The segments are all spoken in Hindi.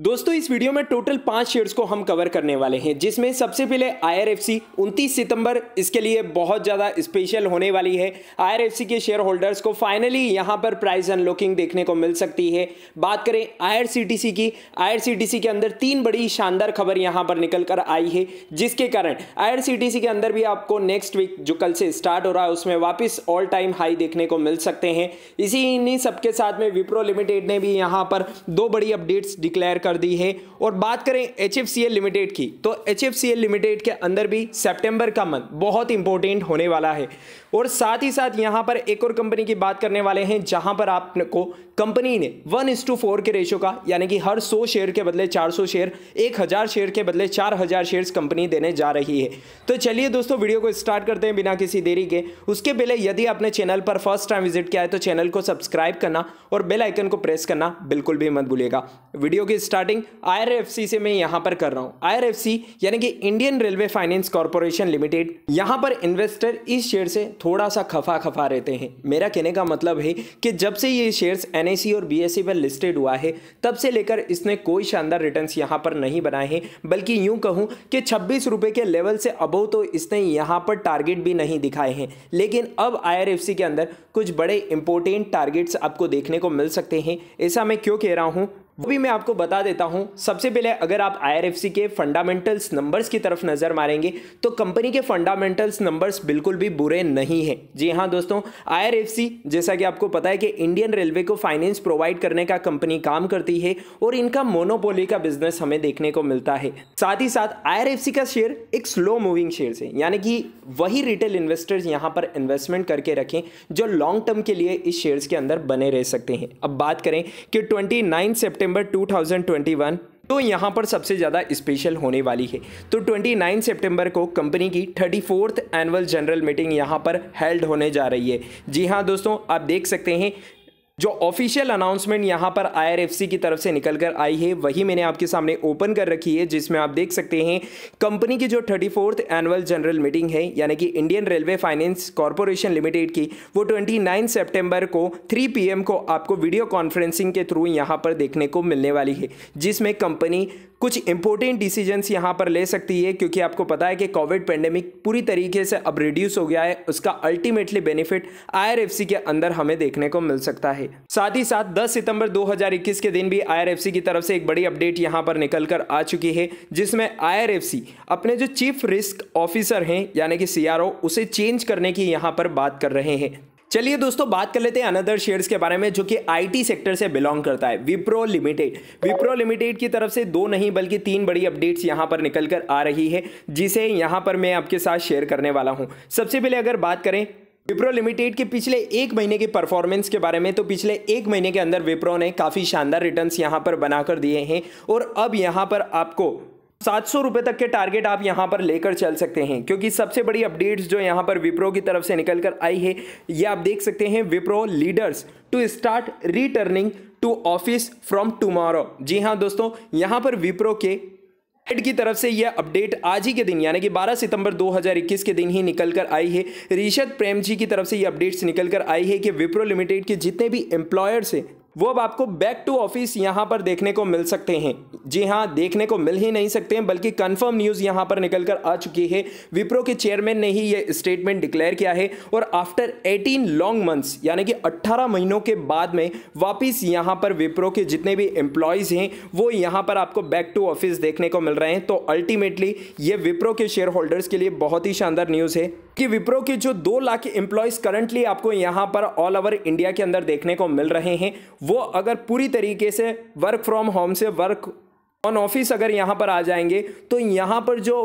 दोस्तों इस वीडियो में टोटल पांच शेयर्स को हम कवर करने वाले हैं जिसमें सबसे पहले आईआरएफसी 29 सितंबर इसके लिए बहुत ज़्यादा स्पेशल होने वाली है आईआरएफसी के शेयर होल्डर्स को फाइनली यहां पर प्राइस अनलॉकिंग देखने को मिल सकती है बात करें आईआरसीटीसी की आईआरसीटीसी के अंदर तीन बड़ी शानदार खबर यहाँ पर निकल कर आई है जिसके कारण आई के अंदर भी आपको नेक्स्ट वीक जो कल से स्टार्ट हो रहा है उसमें वापस ऑल टाइम हाई देखने को मिल सकते हैं इसी इन्हीं सबके साथ में विप्रो लिमिटेड ने भी यहाँ पर दो बड़ी अपडेट्स डिक्लेयर कर दी है और बात करें H F C L limited की तो H F C L limited के अंदर भी सेप्टेम्बर का मंथ बहुत इंपॉर्टेंट होने वाला है और साथ ही साथ यहाँ पर एक और कंपनी की बात करने वाले हैं जहाँ पर आपको कंपनी ने वन इस टू फोर के रेशो का यानी कि हर सौ शेयर के बदले चार सौ शेयर एक हज़ार शेयर के बदले चार हज़ार शेयर कंपनी देने जा रही है तो चलिए दोस्तों वीडियो को स्टार्ट करते हैं बिना किसी देरी के उसके पहले यदि आपने चैनल पर फर्स्ट टाइम विजिट किया है तो चैनल को सब्सक्राइब करना और बेल आइकन को प्रेस करना बिल्कुल भी मत भूलिएगा वीडियो की स्टार्टिंग आई से मैं यहाँ पर कर रहा हूँ आई यानी कि Indian Railway Finance Corporation Limited यहाँ पर इन्वेस्टर इस शेयर से थोड़ा सा खफा खफा रहते हैं मेरा कहने का मतलब है कि जब से ये शेयर्स एन और बी पर लिस्टेड हुआ है तब से लेकर इसने कोई शानदार रिटर्न यहाँ पर नहीं बनाए हैं बल्कि यूँ कहूँ कि छब्बीस के लेवल से अबो तो इसने यहाँ पर टारगेट भी नहीं दिखाए हैं लेकिन अब आई के अंदर कुछ बड़े इंपॉर्टेंट टारगेट्स आपको देखने को मिल सकते हैं ऐसा मैं क्यों कह रहा हूँ वो भी मैं आपको बता देता हूं सबसे पहले अगर आप आईआरएफसी के फंडामेंटल्स नंबर्स की तरफ नज़र मारेंगे तो कंपनी के फंडामेंटल्स नंबर्स बिल्कुल भी बुरे नहीं हैं जी हाँ दोस्तों आईआरएफसी जैसा कि आपको पता है कि इंडियन रेलवे को फाइनेंस प्रोवाइड करने का कंपनी काम करती है और इनका मोनोपोली का बिजनेस हमें देखने को मिलता है साथ ही साथ आई का शेयर एक स्लो मूविंग शेयर है यानी कि वही रिटेल इन्वेस्टर्स यहाँ पर इन्वेस्टमेंट करके रखें जो लॉन्ग टर्म के लिए इस शेयर्स के अंदर बने रह सकते हैं अब बात करें कि ट्वेंटी सेप्टेम्बर सितंबर 2021 तो यहाँ पर सबसे ज़्यादा स्पेशल होने वाली है तो 29 सितंबर को कंपनी की thirty fourth annual general meeting यहाँ पर हेल्ड होने जा रही है जी हाँ दोस्तों आप देख सकते हैं जो ऑफिशियल अनाउंसमेंट यहाँ पर आईआरएफसी की तरफ से निकल कर आई है वही मैंने आपके सामने ओपन कर रखी है जिसमें आप देख सकते हैं कंपनी की जो thirty fourth annual general meeting है यानी कि Indian Railway Finance Corporation Limited की वो ट्वेंटी नाइन सेप्टेम्बर को थ्री पी को आपको वीडियो कॉन्फ्रेंसिंग के थ्रू यहाँ पर देखने को मिलने वाली है जिसमें कंपनी कुछ इंपॉर्टेंट डिसीजंस यहाँ पर ले सकती है क्योंकि आपको पता है कि कोविड पेंडेमिक पूरी तरीके से अब रिड्यूस हो गया है उसका अल्टीमेटली बेनिफिट आई के अंदर हमें देखने को मिल सकता है साथ ही साथ 10 सितंबर 2021 के दिन भी आई की तरफ से एक बड़ी अपडेट यहाँ पर निकल कर आ चुकी है जिसमें आई अपने जो चीफ रिस्क ऑफिसर हैं यानी कि सी उसे चेंज करने की यहाँ पर बात कर रहे हैं चलिए दोस्तों बात कर लेते हैं अनदर शेयर्स के बारे में जो कि आईटी सेक्टर से बिलोंग करता है विप्रो लिमिटेड विप्रो लिमिटेड की तरफ से दो नहीं बल्कि तीन बड़ी अपडेट्स यहां पर निकल कर आ रही है जिसे यहां पर मैं आपके साथ शेयर करने वाला हूं सबसे पहले अगर बात करें विप्रो लिमिटेड के पिछले एक महीने के परफॉर्मेंस के बारे में तो पिछले एक महीने के अंदर विप्रो ने काफ़ी शानदार रिटर्न्स यहां पर बनाकर दिए हैं और अब यहां पर आपको सात सौ रुपये तक के टारगेट आप यहाँ पर लेकर चल सकते हैं क्योंकि सबसे बड़ी अपडेट्स जो यहाँ पर विप्रो की तरफ से निकल कर आई है ये आप देख सकते हैं Wipro leaders to start returning to office from tomorrow जी हाँ दोस्तों यहाँ पर विप्रो के हेड की तरफ से यह अपडेट आज ही के दिन यानी कि 12 सितंबर 2021 के दिन ही निकल कर आई है ऋषभ प्रेम जी की तरफ से ये अपडेट्स निकल कर आई है कि विप्रो लिमिटेड के जितने भी एम्प्लॉयर्स हैं वो अब आपको बैक टू ऑफिस यहाँ पर देखने को मिल सकते हैं जी हाँ देखने को मिल ही नहीं सकते हैं बल्कि कंफर्म न्यूज़ यहाँ पर निकल कर आ चुकी है विप्रो के चेयरमैन ने ही ये स्टेटमेंट डिक्लेयर किया है और आफ्टर 18 लॉन्ग मंथ्स यानी कि 18 महीनों के बाद में वापस यहाँ पर विप्रो के जितने भी एम्प्लॉयज़ हैं वो यहाँ पर आपको बैक टू ऑफिस देखने को मिल रहे हैं तो अल्टीमेटली ये विप्रो के शेयर होल्डर्स के लिए बहुत ही शानदार न्यूज़ है कि विप्रो के जो दो लाख एम्प्लॉयज़ करंटली आपको यहाँ पर ऑल ओवर इंडिया के अंदर देखने को मिल रहे हैं वो अगर पूरी तरीके से वर्क फ्रॉम होम से वर्क ऑन ऑफिस अगर यहाँ पर आ जाएंगे तो यहाँ पर जो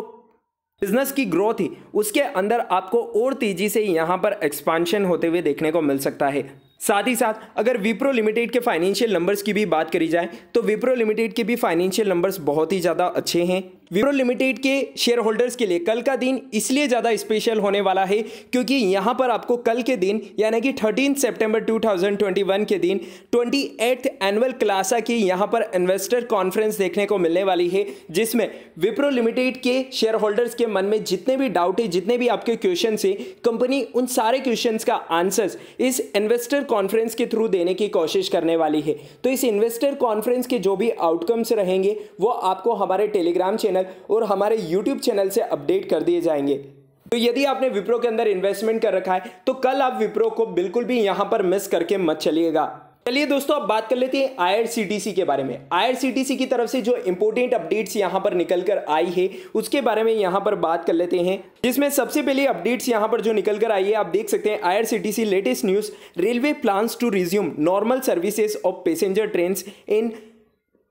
बिजनेस की ग्रोथ ही उसके अंदर आपको और तेज़ी से यहाँ पर एक्सपांशन होते हुए देखने को मिल सकता है साथ ही साथ अगर विप्रो लिमिटेड के फाइनेंशियल नंबर्स की भी बात करी जाए तो विप्रो लिमिटेड के भी फाइनेंशियल नंबर्स बहुत ही ज़्यादा अच्छे हैं विप्रो लिमिटेड के शेयर होल्डर्स के लिए कल का दिन इसलिए ज़्यादा स्पेशल होने वाला है क्योंकि यहाँ पर आपको कल के दिन यानी कि थर्टीन सेप्टेम्बर 2021 के दिन ट्वेंटी एट्थ एनुअल क्लासा की यहाँ पर इन्वेस्टर कॉन्फ्रेंस देखने को मिलने वाली है जिसमें विप्रो लिमिटेड के शेयर होल्डर्स के मन में जितने भी डाउट है जितने भी आपके क्वेश्चन है कंपनी उन सारे क्वेश्चन का आंसर्स इस इन्वेस्टर कॉन्फ्रेंस के थ्रू देने की कोशिश करने वाली है तो इस इन्वेस्टर कॉन्फ्रेंस के जो भी आउटकम्स रहेंगे वो आपको हमारे टेलीग्राम चैनल चैनल और हमारे यूट्यूब चैनल से अपडेट कर दिए जाएंगे तो यदि आपने विप्रो के अंदर इन्वेस्टमेंट कर रखा है तो कल आप विप्रो को बिल्कुल भी यहां पर मिस करके मत चलिएगा चलिए दोस्तों अब बात कर लेते हैं आईआरसीटीसी के बारे में आईआरसीटीसी की तरफ से जो इंपोर्टेंट अपडेट्स यहां पर निकल कर आई है उसके बारे में यहां पर बात कर लेते हैं जिसमें सबसे पहले अपडेट्स यहां पर जो निकल कर आई है आप देख सकते हैं IRCTC latest news railway plans to resume normal services of passenger train in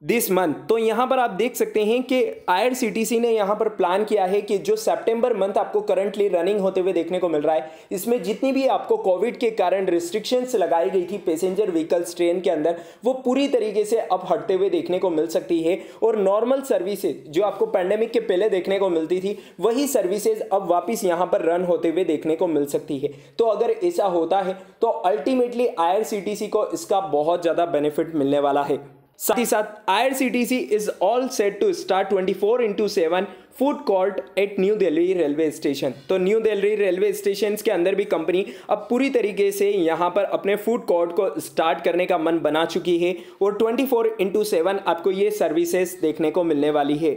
this month तो यहाँ पर आप देख सकते हैं कि आईआरसीटीसी ने यहाँ पर प्लान किया है कि जो सितंबर मंथ आपको करंटली रनिंग होते हुए देखने को मिल रहा है इसमें जितनी भी आपको कोविड के कारण रिस्ट्रिक्शंस लगाई गई थी पैसेंजर व्हीकल्स ट्रेन के अंदर वो पूरी तरीके से अब हटते हुए देखने को मिल सकती है और नॉर्मल सर्विसेज जो आपको पैंडेमिक के पहले देखने को मिलती थी वही सर्विसेज अब वापिस यहाँ पर रन होते हुए देखने को मिल सकती है तो अगर ऐसा होता है तो अल्टीमेटली आई को इसका बहुत ज़्यादा बेनिफिट मिलने वाला है साथ ही साथ I R C T C is all set to start twenty four into seven food court at New Delhi railway station तो न्यू दिल्ली रेलवे स्टेशन के अंदर भी कंपनी अब पूरी तरीके से यहाँ पर अपने फूड कोर्ट को स्टार्ट करने का मन बना चुकी है और ट्वेंटी फोर इंटू सेवन आपको ये सर्विसेज देखने को मिलने वाली है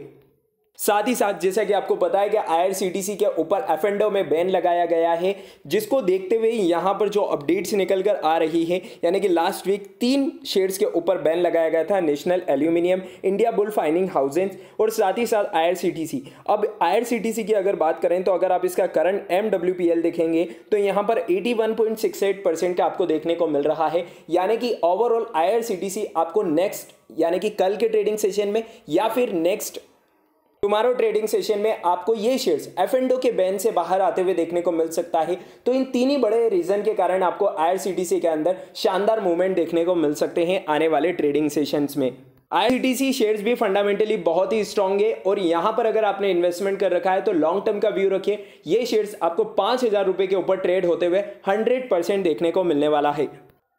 साथ ही साथ जैसा कि आपको पता है कि आईआरसीटीसी के ऊपर एफेंडो में बैन लगाया गया है जिसको देखते हुए यहाँ पर जो अपडेट्स निकल कर आ रही है यानी कि लास्ट वीक तीन शेयर्स के ऊपर बैन लगाया गया था नेशनल एल्यूमिनियम इंडिया बुल फाइनिंग हाउसेंस और साथ ही साथ आईआरसीटीसी अब आईआरसीटीसी की अगर बात करें तो अगर आप इसका करंट एम देखेंगे तो यहाँ पर एटी का आपको देखने को मिल रहा है यानी कि ओवरऑल आई आपको नेक्स्ट यानी कि कल के ट्रेडिंग सेशन में या फिर नेक्स्ट टुमारो ट्रेडिंग सेशन में आपको ये शेयर्स एफ के बैन से बाहर आते हुए देखने को मिल सकता है तो इन तीन ही बड़े रीजन के कारण आपको आईआरसीटीसी के अंदर शानदार मूवमेंट देखने को मिल सकते हैं आने वाले ट्रेडिंग सेशंस में आईआरसीटीसी शेयर्स भी फंडामेंटली बहुत ही स्ट्रॉन्ग है और यहाँ पर अगर आपने इन्वेस्टमेंट कर रखा है तो लॉन्ग टर्म का व्यू रखिए ये शेयर्स आपको पाँच हज़ार रुपये के ऊपर ट्रेड होते हुए हंड्रेड परसेंट देखने को मिलने वाला है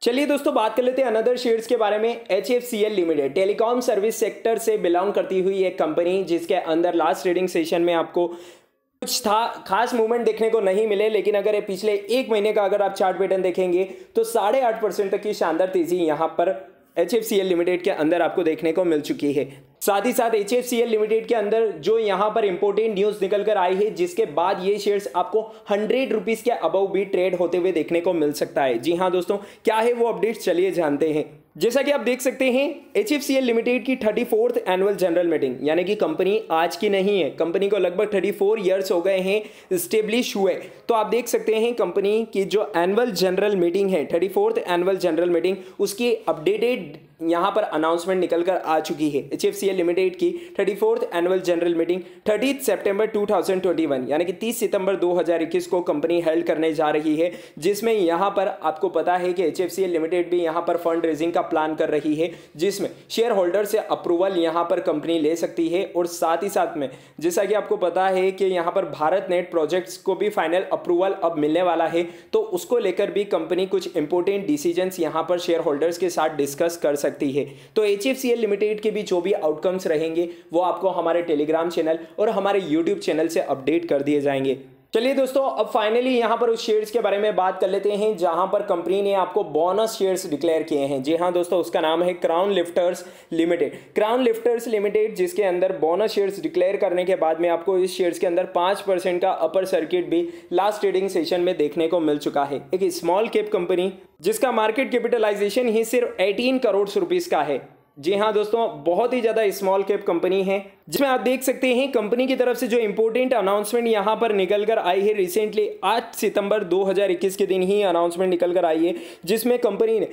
चलिए दोस्तों बात कर लेते हैं अनदर शेयर्स के बारे में H F C L limited telecom service sector से बिलोंग करती हुई एक कंपनी जिसके अंदर लास्ट ट्रेडिंग सेशन में आपको कुछ था खास मूवमेंट देखने को नहीं मिले लेकिन अगर ये पिछले एक महीने का अगर आप चार्ट पैटर्न देखेंगे तो साढ़े आठ परसेंट तक की शानदार तेजी यहाँ पर H F C L limited के अंदर आपको देखने को मिल चुकी है साथ ही साथ एच लिमिटेड के अंदर जो यहाँ पर इंपोर्टेंट न्यूज निकल कर आई है जिसके बाद ये शेयर्स आपको हंड्रेड रुपीज के अबव भी ट्रेड होते हुए देखने को मिल सकता है जी हाँ दोस्तों क्या है वो अपडेट्स चलिए जानते हैं जैसा कि आप देख सकते हैं H F C L limited की thirty fourth annual general meeting यानी कि कंपनी आज की नहीं है कंपनी को लगभग थर्टी फोर ईयर्स हो गए हैं स्टेब्लिश हुए तो आप देख सकते हैं कंपनी की जो एनुअल जनरल मीटिंग है thirty fourth annual general meeting उसकी अपडेटेड यहाँ पर अनाउंसमेंट निकल कर आ चुकी है H F C L limited की thirty fourth annual general meeting thirty twenty one यानी कि तीस सितंबर दो हजार इक्कीस को कंपनी हेल्ड करने जा रही है जिसमें यहाँ पर आपको पता है कि H F C L limited भी यहाँ पर फंड रेजिंग का प्लान कर रही है जिसमें शेयर होल्डर से अप्रूवल यहाँ पर कंपनी ले सकती है और साथ ही साथ में जैसा कि आपको पता है कि यहाँ पर भारत नेट प्रोजेक्ट्स को भी फाइनल अप्रूवल अब मिलने वाला है तो उसको लेकर भी कंपनी कुछ इंपोर्टेंट डिसीजन यहाँ पर शेयर होल्डर्स के साथ डिस्कस कर सकती सकती है तो एच लिमिटेड के भी जो भी आउटकम्स रहेंगे वो आपको हमारे टेलीग्राम चैनल और हमारे यूट्यूब चैनल से अपडेट कर दिए जाएंगे चलिए दोस्तों अब फाइनली यहाँ पर उस शेयर्स के बारे में बात कर लेते हैं जहाँ पर कंपनी ने आपको बोनस शेयर्स डिक्लेयर किए हैं जी हाँ दोस्तों उसका नाम है Crown Lifters Limited Crown Lifters Limited जिसके अंदर बोनस शेयर्स डिक्लेयर करने के बाद में आपको इस शेयर्स के अंदर पाँच परसेंट का अपर सर्किट भी लास्ट ट्रेडिंग सेशन में देखने को मिल चुका है एक स्मॉल कैप कंपनी जिसका मार्केट कैपिटलाइजेशन ही सिर्फ एटीन करोड़ रुपीज़ का है जी हाँ दोस्तों बहुत ही ज़्यादा स्मॉल कैप कंपनी है जिसमें आप देख सकते हैं कंपनी की तरफ से जो इम्पोर्टेंट अनाउंसमेंट यहाँ पर निकल कर आई है रिसेंटली 8 सितंबर 2021 के दिन ही अनाउंसमेंट निकल कर आई है जिसमें कंपनी ने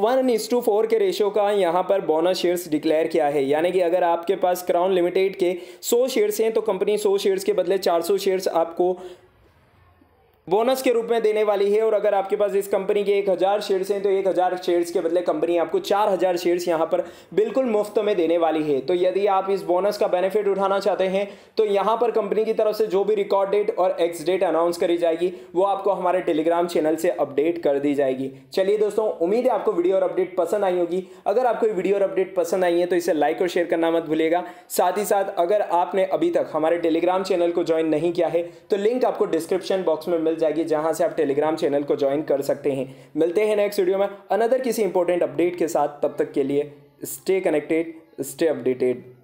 वन इज टू फोर के रेशो का यहाँ पर बोनस शेयर्स डिक्लेयर किया है यानी कि अगर आपके पास क्राउन लिमिटेड के सौ शेयर्स हैं तो कंपनी सौ शेयर्स के बदले चार शेयर्स आपको बोनस के रूप में देने वाली है और अगर आपके पास इस कंपनी के एक हज़ार शेयर्स हैं तो एक हज़ार शेयर्स के बदले कंपनी आपको चार हज़ार शेयर्स यहाँ पर बिल्कुल मुफ्त में देने वाली है तो यदि आप इस बोनस का बेनिफिट उठाना चाहते हैं तो यहां पर कंपनी की तरफ से जो भी रिकॉर्ड डेट और एक्स डेट अनाउंस करी जाएगी वो आपको हमारे टेलीग्राम चैनल से अपडेट कर दी जाएगी चलिए दोस्तों उम्मीद है आपको वीडियो और अपडेट पसंद आई होगी अगर आपको वीडियो और अपडेट पसंद आई है तो इसे लाइक और शेयर करना मत भूलेगा साथ ही साथ अगर आपने अभी तक हमारे टेलीग्राम चैनल को ज्वाइन नहीं किया है तो लिंक आपको डिस्क्रिप्शन बॉक्स में मिल मिल जाएगी जहाँ से आप टेलीग्राम चैनल को ज्वाइन कर सकते हैं मिलते हैं नेक्स्ट वीडियो में अनदर किसी इंपॉर्टेंट अपडेट के साथ तब तक के लिए स्टे कनेक्टेड स्टे अपडेटेड